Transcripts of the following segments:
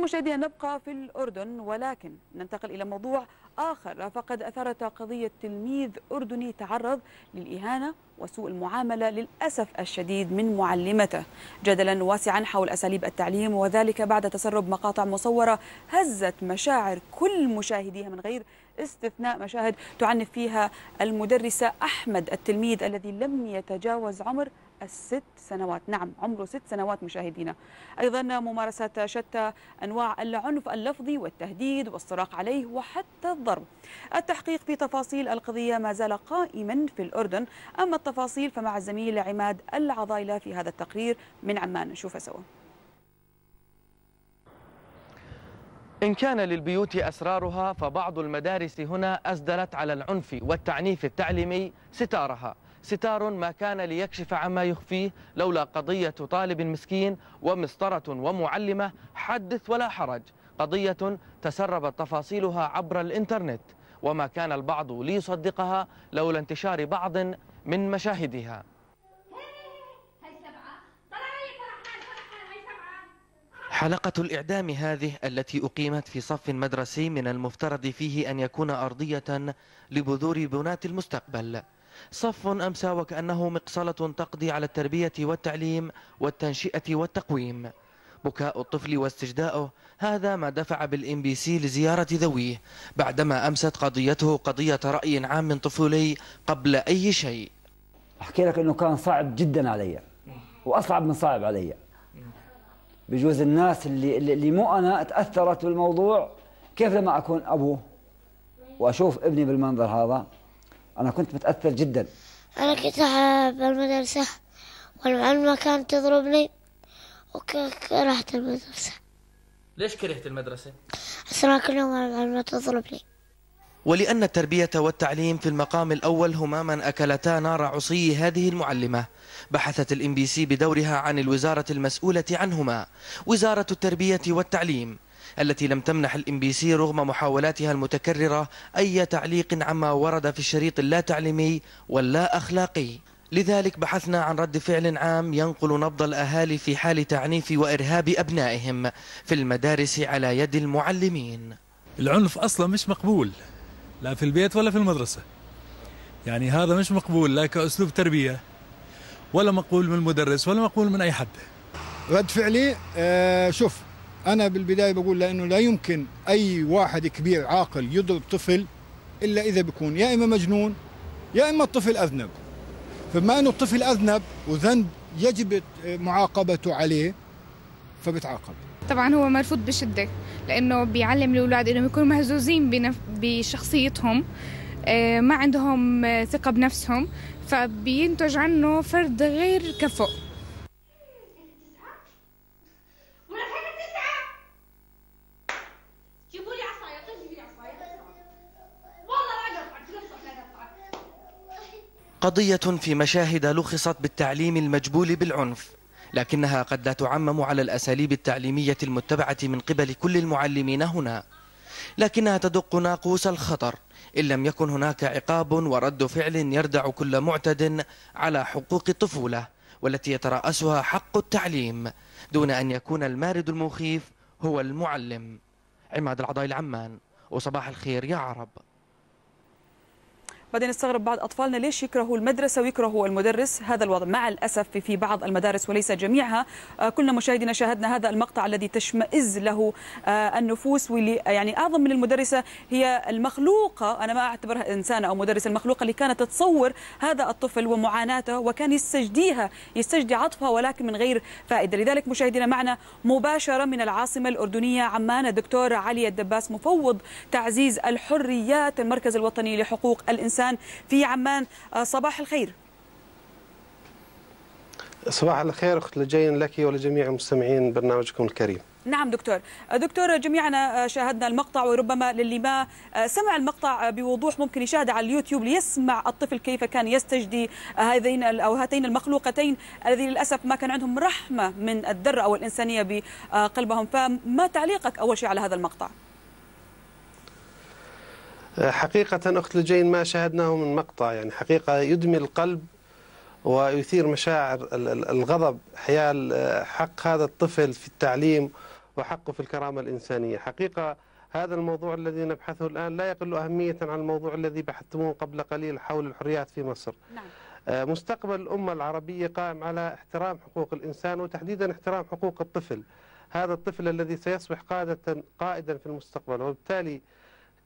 مشاهدينا نبقى في الأردن ولكن ننتقل إلى موضوع آخر فقد أثارت قضية تلميذ أردني تعرض للإهانة وسوء المعاملة للأسف الشديد من معلمته جدلا واسعا حول أساليب التعليم وذلك بعد تسرب مقاطع مصورة هزت مشاعر كل مشاهديها من غير استثناء مشاهد تعنف فيها المدرسة أحمد التلميذ الذي لم يتجاوز عمر الست سنوات نعم عمره ست سنوات مشاهدينا أيضا ممارسة شتى أنواع العنف اللفظي والتهديد والصراخ عليه وحتى الضرب التحقيق في تفاصيل القضية ما زال قائما في الأردن أما التفاصيل فمع الزميل عماد العضايلة في هذا التقرير من عمان نشوفه سوا إن كان للبيوت أسرارها فبعض المدارس هنا أسدلت على العنف والتعنيف التعليمي ستارها ستار ما كان ليكشف عما يخفيه لولا قضية طالب مسكين ومسطرة ومعلمة حدث ولا حرج قضية تسربت تفاصيلها عبر الإنترنت وما كان البعض ليصدقها لولا انتشار بعض من مشاهدها حلقة الإعدام هذه التي أقيمت في صف مدرسي من المفترض فيه أن يكون أرضية لبذور بناة المستقبل صف أمسى وكأنه مقصلة تقضي على التربية والتعليم والتنشئة والتقويم بكاء الطفل واستجداؤه هذا ما دفع بالإم بي سي لزيارة ذويه بعدما أمست قضيته قضية رأي عام طفولي قبل أي شيء أحكي لك أنه كان صعب جدا علي وأصعب من صعب علي بجوز الناس اللي, اللي مو أنا تأثرت بالموضوع كيف لما أكون أبوه وأشوف ابني بالمنظر هذا أنا كنت متأثر جدا أنا كنت أحب المدرسة والمعلمة كانت تضربني وكرهت المدرسة ليش كرهت المدرسة؟ اصلا كل يوم المعلمة تضربني ولأن التربية والتعليم في المقام الأول هما من أكلتا نار عصي هذه المعلمة بحثت الام بي سي بدورها عن الوزارة المسؤولة عنهما وزارة التربية والتعليم التي لم تمنح الام بي سي رغم محاولاتها المتكررة أي تعليق عما ورد في الشريط اللا تعليمي واللا أخلاقي لذلك بحثنا عن رد فعل عام ينقل نبض الأهالي في حال تعنيف وإرهاب أبنائهم في المدارس على يد المعلمين العنف أصلا مش مقبول لا في البيت ولا في المدرسة يعني هذا مش مقبول لا كأسلوب تربية ولا مقبول من المدرس ولا مقبول من أي حد رد فعلي آه، شوف أنا بالبداية بقول لأنه لا يمكن أي واحد كبير عاقل يضرب طفل إلا إذا بيكون يا إما مجنون يا إما الطفل أذنب فبما أنه الطفل أذنب وذنب يجب معاقبته عليه فبتعاقب طبعا هو مرفوض بشدة لأنه بيعلم الأولاد أنهم يكونوا مهزوزين بنف... بشخصيتهم آه، ما عندهم آه، ثقة بنفسهم فبينتج عنه فرد غير كفؤ قضية في مشاهد لخصت بالتعليم المجبول بالعنف لكنها قد لا تعمم على الأساليب التعليمية المتبعة من قبل كل المعلمين هنا لكنها تدق ناقوس الخطر إن لم يكن هناك عقاب ورد فعل يردع كل معتد على حقوق الطفولة والتي يترأسها حق التعليم دون أن يكون المارد المخيف هو المعلم عماد العضاي العمان وصباح الخير يا عرب بعدين استغرب بعض اطفالنا ليش يكرهوا المدرسه ويكرهوا المدرس هذا الوضع مع الاسف في بعض المدارس وليس جميعها آه، كلنا مشاهدينا شاهدنا هذا المقطع الذي تشمئز له آه، النفوس واللي آه، يعني اعظم من المدرسه هي المخلوقه انا ما اعتبرها انسانه او مدرسه المخلوقه اللي كانت تتصور هذا الطفل ومعاناته وكان يستجديها يستجدي عطفها ولكن من غير فائده لذلك مشاهدينا معنا مباشره من العاصمه الاردنيه عمان الدكتور علي الدباس مفوض تعزيز الحريات المركز الوطني لحقوق الانسان الإنسان في عمان آه، صباح الخير صباح الخير أخت لجين لك ولجميع مستمعين برنامجكم الكريم نعم دكتور آه، دكتور جميعنا آه، شاهدنا المقطع وربما للي ما سمع المقطع بوضوح ممكن يشاهد على اليوتيوب ليسمع الطفل كيف كان يستجدي هذين او هاتين المخلوقتين الذين للاسف ما كان عندهم رحمه من الذره او الانسانيه بقلبهم فما تعليقك اول شيء على هذا المقطع؟ حقيقة أخت لجين ما شاهدناه من مقطع يعني حقيقة يدمي القلب ويثير مشاعر الغضب حيال آه، حق هذا الطفل في التعليم وحقه في الكرامة الإنسانية حقيقة هذا الموضوع الذي نبحثه الآن لا يقل أهمية عن الموضوع الذي بحثتموه قبل قليل حول الحريات في مصر نعم. آه، مستقبل الأمة العربية قائم على احترام حقوق الإنسان وتحديدا احترام حقوق الطفل هذا الطفل الذي سيصبح قادة قائدا في المستقبل وبالتالي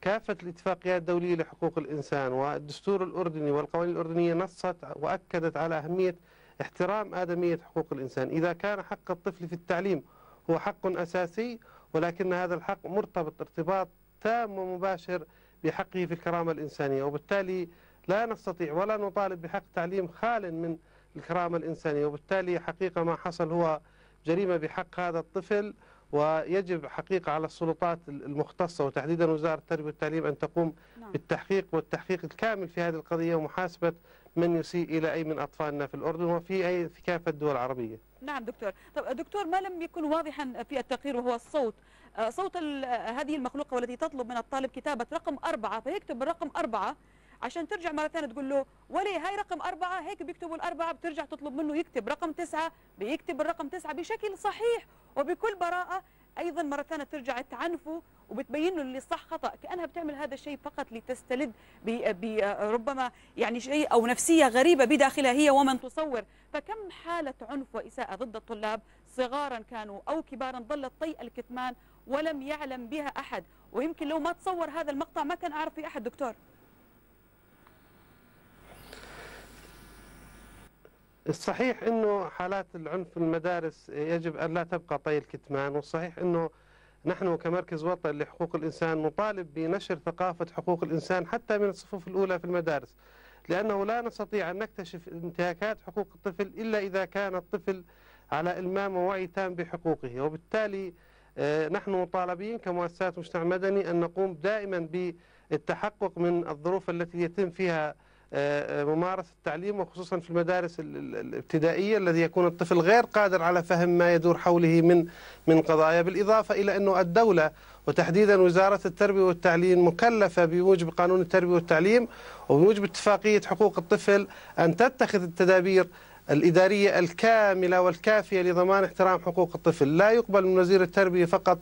كافة الاتفاقيات الدولية لحقوق الإنسان والدستور الأردني والقوانين الأردنية نصت وأكدت على أهمية احترام آدمية حقوق الإنسان إذا كان حق الطفل في التعليم هو حق أساسي ولكن هذا الحق مرتبط ارتباط تام ومباشر بحقه في الكرامة الإنسانية وبالتالي لا نستطيع ولا نطالب بحق تعليم خال من الكرامة الإنسانية وبالتالي حقيقة ما حصل هو جريمة بحق هذا الطفل ويجب حقيقة على السلطات المختصة وتحديدا وزارة التربية والتعليم أن تقوم نعم. بالتحقيق والتحقيق الكامل في هذه القضية ومحاسبة من يسيء إلى أي من أطفالنا في الأردن وفي أي في كافة الدول العربية نعم دكتور طب دكتور ما لم يكن واضحا في التقرير وهو الصوت آه، صوت هذه المخلوقة والتي تطلب من الطالب كتابة رقم أربعة فيكتب الرقم أربعة عشان ترجع مره ثانيه تقول له ولي هاي رقم أربعة هيك بيكتبوا الأربعة بترجع تطلب منه يكتب رقم تسعة بيكتب الرقم تسعة بشكل صحيح وبكل براءة أيضا مرة ثانية ترجع تعنفه وبتبين له اللي صح خطأ كأنها بتعمل هذا الشيء فقط لتستلذ بربما يعني شيء أو نفسية غريبة بداخلها هي ومن تصور فكم حالة عنف وإساءة ضد الطلاب صغارا كانوا أو كبارا ظلت طيء الكتمان ولم يعلم بها أحد ويمكن لو ما تصور هذا المقطع ما كان أعرف في أحد دكتور الصحيح انه حالات العنف في المدارس يجب ان لا تبقى طي الكتمان والصحيح انه نحن كمركز وطني لحقوق الانسان نطالب بنشر ثقافه حقوق الانسان حتى من الصفوف الاولى في المدارس لانه لا نستطيع ان نكتشف انتهاكات حقوق الطفل الا اذا كان الطفل على المام ووعي تام بحقوقه وبالتالي آه، نحن مطالبين كمؤسسات مجتمع مدني ان نقوم دائما بالتحقق من الظروف التي يتم فيها آه، آه، ممارسة التعليم وخصوصا في المدارس الابتدائية الذي يكون الطفل غير قادر على فهم ما يدور حوله من من قضايا بالإضافة إلى أنه الدولة وتحديدا وزارة التربية والتعليم مكلفة بموجب قانون التربية والتعليم وبموجب اتفاقية حقوق الطفل أن تتخذ التدابير الإدارية الكاملة والكافية لضمان احترام حقوق الطفل لا يقبل من وزير التربية فقط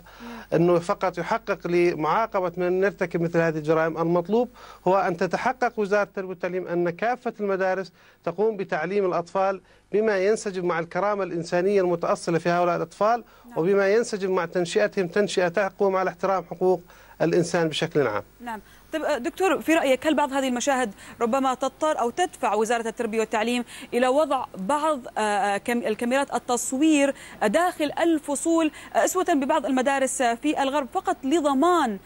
أنه فقط يحقق لمعاقبة من يرتكب مثل هذه الجرائم المطلوب هو أن تتحقق وزارة التربية والتعليم أن كافة المدارس تقوم بتعليم الأطفال بما ينسجم مع الكرامة الإنسانية المتأصلة في هؤلاء الأطفال نعم. وبما ينسجم مع تنشئتهم تنشئة تقوم على احترام حقوق الإنسان بشكل عام نعم طيب دكتور في رأيك هل بعض هذه المشاهد ربما تضطر أو تدفع وزارة التربية والتعليم إلى وضع بعض آه، آه، الكاميرات التصوير داخل الفصول آه، أسوة ببعض المدارس في الغرب فقط لضمان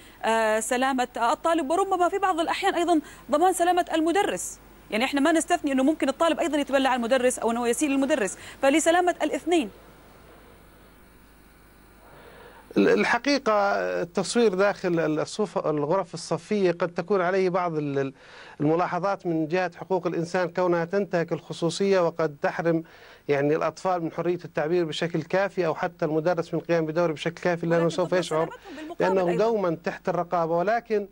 سلامة الطالب وربما في بعض الأحيان أيضا ضمان سلامة المدرس يعني احنا ما نستثني انه ممكن الطالب ايضا يتبلع المدرس او انه يسيل للمدرس فلسلامه الاثنين الحقيقة التصوير داخل الغرف الصفية قد تكون عليه بعض الملاحظات من جهة حقوق الإنسان كونها تنتهك الخصوصية وقد تحرم يعني الأطفال من حرية التعبير بشكل كافي أو حتى المدرس من القيام بدوره بشكل كافي لأنه سوف يشعر لأنه دوما تحت الرقابة ولكن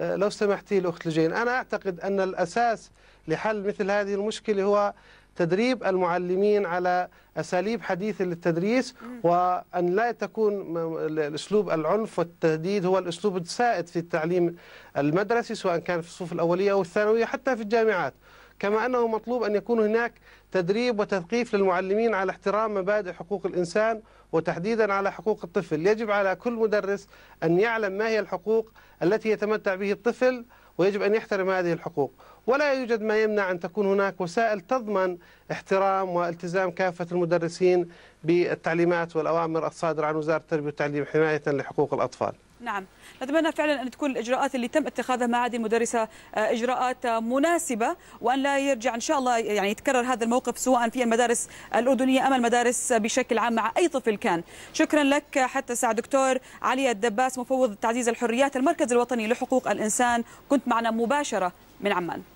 آه، لو سمحتي الأخت لجين أنا أعتقد أن الأساس لحل مثل هذه المشكلة هو تدريب المعلمين على أساليب حديثة للتدريس وأن لا تكون الأسلوب العنف والتهديد هو الأسلوب السائد في التعليم المدرسي سواء كان في الصفوف الأولية أو الثانوية حتى في الجامعات كما أنه مطلوب أن يكون هناك تدريب وتثقيف للمعلمين على احترام مبادئ حقوق الإنسان وتحديدا على حقوق الطفل يجب على كل مدرس أن يعلم ما هي الحقوق التي يتمتع به الطفل ويجب أن يحترم هذه الحقوق ولا يوجد ما يمنع أن تكون هناك وسائل تضمن احترام والتزام كافة المدرسين بالتعليمات والأوامر الصادرة عن وزارة التربية والتعليم حماية لحقوق الأطفال نعم نتمنى فعلا أن تكون الإجراءات اللي تم اتخاذها مع هذه المدرسة آه، إجراءات آه، مناسبة وأن لا يرجع إن شاء الله يعني يتكرر هذا الموقف سواء في المدارس الأردنية أم المدارس بشكل عام مع أي طفل كان شكرا لك حتى ساعة دكتور علي الدباس مفوض تعزيز الحريات المركز الوطني لحقوق الإنسان كنت معنا مباشرة من عمان